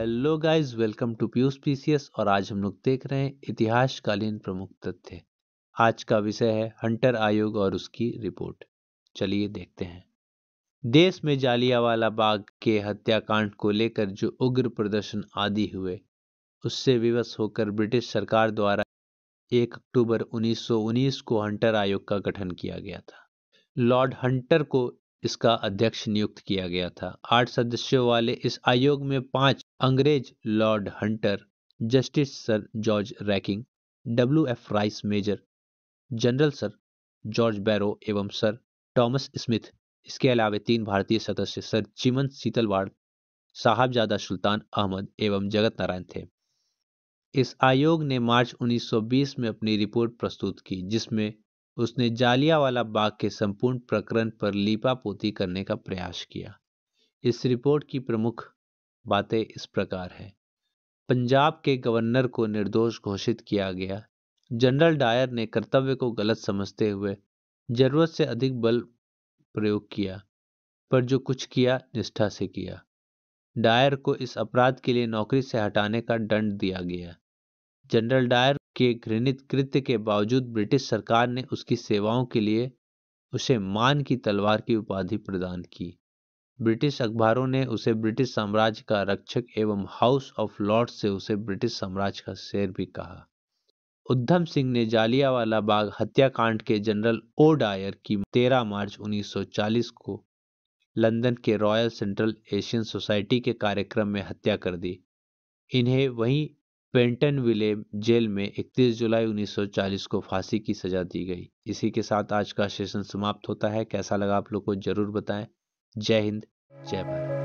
hello guys welcome to Piyush PCS और आज हम लोग देख रहे हैं इतिहासकालीन प्रमुख तथ्य आज का विषय है हंटर आयोग और उसकी रिपोर्ट चलिए देखते हैं देश में जालियावाला बाग के हत्याकांड को लेकर जो उग्र प्रदर्शन आदि हुए उससे विवश होकर ब्रिटिश सरकार द्वारा 1 अक्टूबर 1919 को हंटर आयोग का गठन किया गया था लॉर्ड हंटर को इसका अध्यक्ष नियुक्त किया गया था आठ सदस्यों वाले इस आयोग में पांच अंग्रेज Lord Hunter Justice Sir George Rankin W F Rice Major General Sir George Barrow एवं सर टॉमस स्मिथ इसके अलावा तीन भारतीय सदस्य सर चिमन शीतलवाड़ साहबजादा सुल्तान अहमद एवं जगत नारायण थे इस आयोग ने मार्च 1920 में अपनी रिपोर्ट प्रस्तुत की जिसमें उसने जालियावाला बाग के संपूर्ण प्रकरण पर लीपापोती करने का प्रयास किया इस रिपोर्ट की प्रमुख बातें इस प्रकार है पंजाब के गवर्नर को निर्दोष घोषित किया गया जनरल डायर ने कर्तव्य को गलत समझते हुए जरूरत से अधिक बल प्रयोग किया पर जो कुछ किया निष्ठा से किया डायर को इस अपराध के लिए नौकरी से हटाने का दंड दिया गया जनरल डायर के घृणित कृत्य के बावजूद ब्रिटिश सरकार ने उसकी सेवाओं के लिए उसे मान की तलवार की उपाधि प्रदान की ब्रिटिश अखबारों ने उसे ब्रिटिश साम्राज्य का रक्षक एवं हाउस ऑफ लॉर्ड्स से उसे ब्रिटिश साम्राज्य का शेर भी कहा उद्धम सिंह ने जालियावाला बाग हत्याकांड के जनरल ओ डायर की 13 मार्च 1940 को लंदन के रॉयल सेंट्रल एशियन सोसाइटी के कार्यक्रम में हत्या कर दी इन्हें वहीं पेंटन पेंटनविले जेल में 31 जुलाई 1940 को फांसी की सजा दी गई इसी के साथ आज का सेशन समाप्त होता है कैसा लगा आप लोग को जरूर बताएं जय हिंद जय भारत